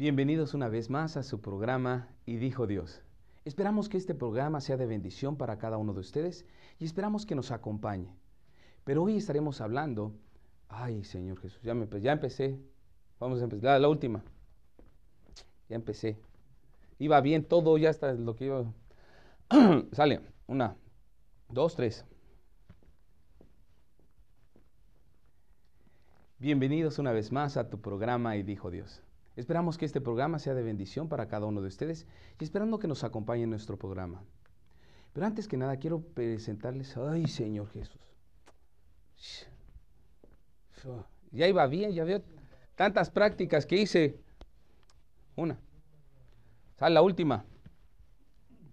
Bienvenidos una vez más a su programa Y dijo Dios. Esperamos que este programa sea de bendición para cada uno de ustedes y esperamos que nos acompañe. Pero hoy estaremos hablando, ay Señor Jesús, ya, me, ya empecé, vamos a empezar, la, última, ya empecé. Iba bien todo, ya está lo que iba Sale, una, dos, tres. Bienvenidos una vez más a tu programa y dijo Dios. Esperamos que este programa sea de bendición para cada uno de ustedes y esperando que nos acompañe en nuestro programa. Pero antes que nada quiero presentarles, ay Señor Jesús. Ya iba bien, ya veo tantas prácticas que hice. Una. Sale la última.